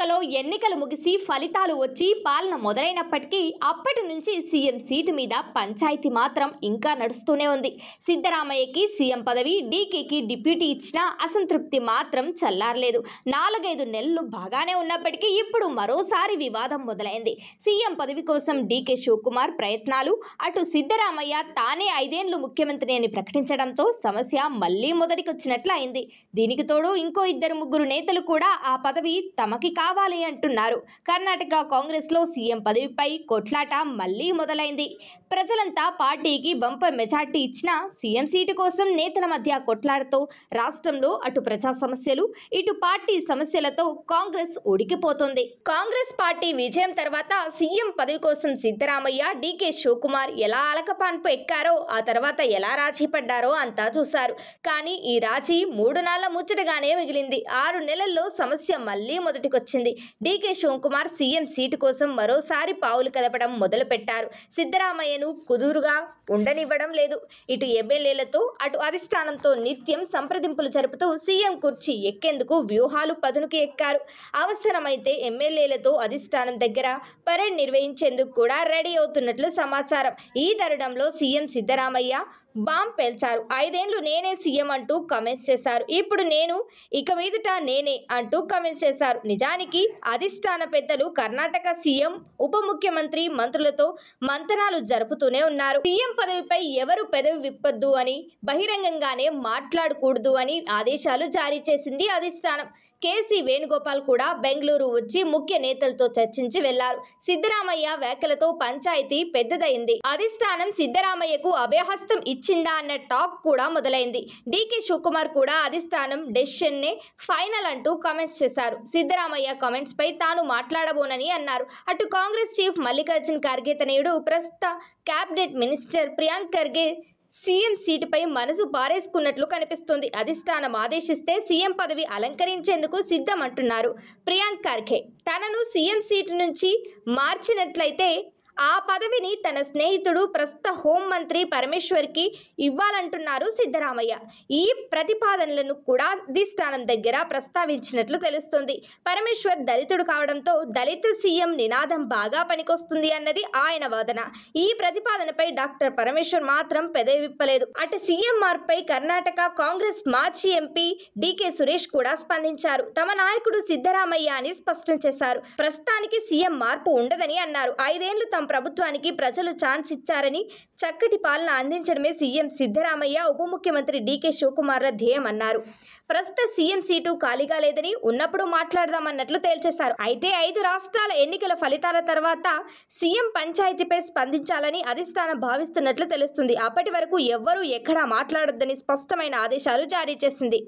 ప్రణాళికలో ఎన్నికలు ముగిసి ఫలితాలు వచ్చి పాలన మొదలైనప్పటికీ అప్పటి నుంచి సీఎం సీటు మీద పంచాయతీ మాత్రం ఇంకా నడుస్తూనే ఉంది సిద్ధరామయ్యకి సీఎం పదవి డీకేకి డిప్యూటీ ఇచ్చినా అసంతృప్తి మాత్రం చల్లారలేదు నాలుగైదు నెలలు బాగానే ఉన్నప్పటికీ ఇప్పుడు మరోసారి వివాదం మొదలైంది సీఎం పదవి కోసం డీకే శివకుమార్ ప్రయత్నాలు అటు సిద్ధరామయ్య తానే ఐదేండ్లు ముఖ్యమంత్రి అని ప్రకటించడంతో సమస్య మళ్లీ మొదటికొచ్చినట్లు అయింది దీనికి తోడు ఇంకో ఇద్దరు ముగ్గురు నేతలు కూడా ఆ పదవి తమకి కాదు కావాలి అంటున్నారు కర్ణాటక కాంగ్రెస్లో సీఎం పదవిపై కొట్లాట మళ్లీ మొదలైంది ప్రజలంతా పార్టీకి బంపర్ మెజార్టీ ఇచ్చిన సీఎం సీటు కోసం నేతల మధ్య కొట్లాడతో రాష్ట్రంలో అటు ప్రజా సమస్యలు ఇటు పార్టీ సమస్యలతో కాంగ్రెస్ ఉడికిపోతుంది కాంగ్రెస్ పార్టీ విజయం తర్వాత సీఎం పదవి కోసం సిద్ధరామయ్య డీకే శివకుమార్ ఎలా అలకపాన్పు ఎక్కారో ఆ తర్వాత ఎలా రాజీ పడ్డారో అంతా చూశారు కానీ ఈ రాజీ మూడు నాళ్ల ముచ్చటగానే మిగిలింది ఆరు నెలల్లో సమస్య మళ్లీ మొదటికొచ్చింది వచ్చింది డీకే శివకుమార్ సీఎం సీటు కోసం మరోసారి పావులు కదపడం మొదలుపెట్టారు సిద్ధరామయ్యను కుదురుగా ఉండనివ్వడం లేదు ఇటు ఎమ్మెల్యేలతో అటు అధిష్టానంతో నిత్యం సంప్రదింపులు జరుపుతూ సీఎం కుర్చీ ఎక్కేందుకు వ్యూహాలు పదునుకు ఎక్కారు అవసరమైతే ఎమ్మెల్యేలతో అధిష్టానం దగ్గర పరేడ్ నిర్వహించేందుకు కూడా రెడీ అవుతున్నట్లు సమాచారం ఈ తరుణంలో సీఎం సిద్ధరామయ్య బాంబ్ పేల్చారు ఐదేండ్లు నేనే సీఎం అంటూ కమెంట్స్ చేశారు ఇప్పుడు నేను ఇక మీదట నేనే అంటూ కమెంట్స్ చేశారు నిజానికి అధిష్టాన పెద్దలు కర్ణాటక సీఎం ఉప ముఖ్యమంత్రి మంత్రులతో మంతనాలు జరుపుతూనే ఉన్నారు సీఎం పదవిపై ఎవరు పెదవి విప్పొద్దు అని బహిరంగంగానే మాట్లాడకూడదు అని ఆదేశాలు జారీ చేసింది అధిష్టానం కేసీ వేణుగోపాల్ కూడా బెంగళూరు వచ్చి ముఖ్య నేతలతో చర్చించి వెళ్లారు సిద్ధరామయ్య వ్యాఖ్యలతో పంచాయతీ పెద్దదైంది అధిష్టానం సిద్ధరామయ్యకు అభయహస్తం ఇచ్చిందా అన్న టాక్ కూడా మొదలైంది డీకే శివకుమార్ కూడా అధిష్టానం డెసిషన్ నే ఫైనల్ అంటూ కామెంట్స్ చేశారు సిద్ధరామయ్య కామెంట్స్ పై తాను మాట్లాడబోనని అన్నారు అటు కాంగ్రెస్ చీఫ్ మల్లికార్జున్ ఖర్గే తనయుడు ప్రస్తుత cabinet minister Priyank Kharge CM సీటుపై మనసు పారేసుకున్నట్లు కనిపిస్తుంది అధిష్టానం ఆదేశిస్తే సీఎం పదవి అలంకరించేందుకు సిద్ధమంటున్నారు ప్రియాంక్ ఖర్గే తనను సీఎం సీటు నుంచి మార్చినట్లయితే ఆ పదవిని తన స్నేహితుడు ప్రస్తుత హోంమంత్రి పరమేశ్వర్కి ఇవ్వాలంటున్నారు సిద్ధరామయ్య ఈ ప్రతిపాదనలను కూడా అధిష్టానం దగ్గర ప్రస్తావించినట్లు తెలుస్తుంది పరమేశ్వర్ దళితుడు కావడంతో దళిత సీఎం నినాదం బాగా పనికొస్తుంది అన్నది ఆయన వాదన ఈ ప్రతిపాదనపై డాక్టర్ పరమేశ్వర్ మాత్రం పెదవిప్పలేదు అటు సీఎం మార్పుపై కర్ణాటక కాంగ్రెస్ మాజీ ఎంపీ డీకే సురేష్ కూడా స్పందించారు తమ నాయకుడు సిద్ధరామయ్య అని స్పష్టం చేశారు ప్రస్తుతానికి సీఎం మార్పు ఉండదని అన్నారు ఐదేళ్లు తమ ప్రభుత్వానికి ప్రజలు ఛాన్స్ ఇచ్చారని చక్కటి పాలన అందించడమే సీఎం సిద్ధరామయ్య ఉప ముఖ్యమంత్రి డీకే శివకుమార్ల ధ్యేయమన్నారు అన్నారు ప్రస్తుత సీఎం సీటు ఖాళీగా లేదని ఉన్నప్పుడు మాట్లాడదామన్నట్లు తేల్చేశారు అయితే ఐదు రాష్ట్రాల ఎన్నికల ఫలితాల తర్వాత సీఎం పంచాయతీపై స్పందించాలని అధిష్టానం భావిస్తున్నట్లు తెలుస్తుంది అప్పటి వరకు ఎవ్వరూ ఎక్కడా మాట్లాడొద్దని స్పష్టమైన ఆదేశాలు జారీ చేసింది